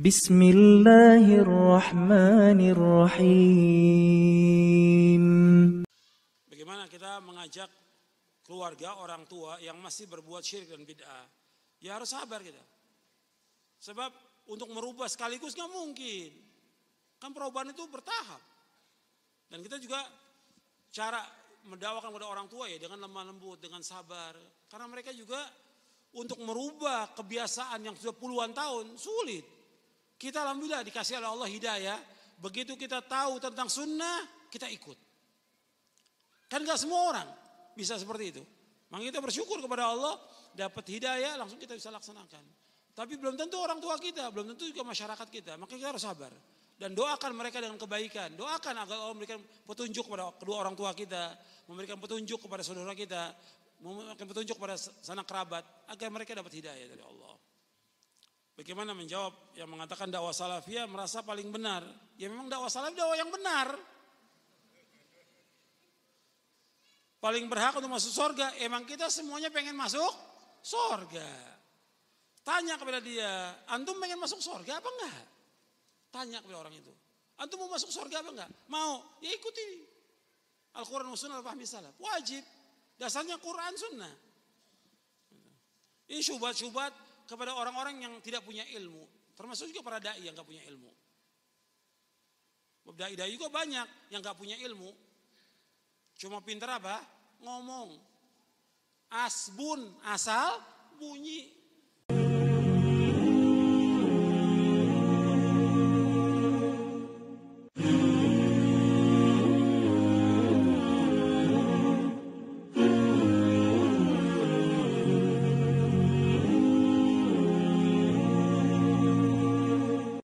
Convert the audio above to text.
Bismillahirrahmanirrahim. Bagaimana kita mengajak keluarga orang tua yang masih berbuat syirik dan bid'ah? Ya harus sabar kita. Sebab untuk merubah sekaligus nggak mungkin. Kan perubahan itu bertahap. Dan kita juga cara mendawakan kepada orang tua ya dengan lemah lembut, dengan sabar. Karena mereka juga untuk merubah kebiasaan yang sudah puluhan tahun sulit. Kita alhamdulillah dikasih oleh Allah hidayah. Begitu kita tahu tentang sunnah, kita ikut. Kan gak semua orang bisa seperti itu. Makanya kita bersyukur kepada Allah, dapat hidayah langsung kita bisa laksanakan. Tapi belum tentu orang tua kita, belum tentu juga masyarakat kita. Maka kita harus sabar dan doakan mereka dengan kebaikan. Doakan agar Allah memberikan petunjuk kepada kedua orang tua kita, memberikan petunjuk kepada saudara kita, memberikan petunjuk kepada sanak kerabat agar mereka dapat hidayah dari Allah. Bagaimana menjawab yang mengatakan dakwah salafiyah merasa paling benar? Ya memang dakwah salafiyah dakwah yang benar. Paling berhak untuk masuk surga. Emang kita semuanya pengen masuk surga. Tanya kepada dia, antum pengen masuk surga apa enggak? Tanya kepada orang itu. Antum mau masuk surga apa enggak? Mau, ya ikuti. Al-Quran wa sunnah al-fahmi salaf. Wajib. Dasarnya Quran sunnah. Ini syubat-syubat kepada orang-orang yang tidak punya ilmu. Termasuk juga para dai yang gak punya ilmu. Dai-dai juga banyak yang gak punya ilmu. Cuma pinter apa? Ngomong. Asbun asal bunyi.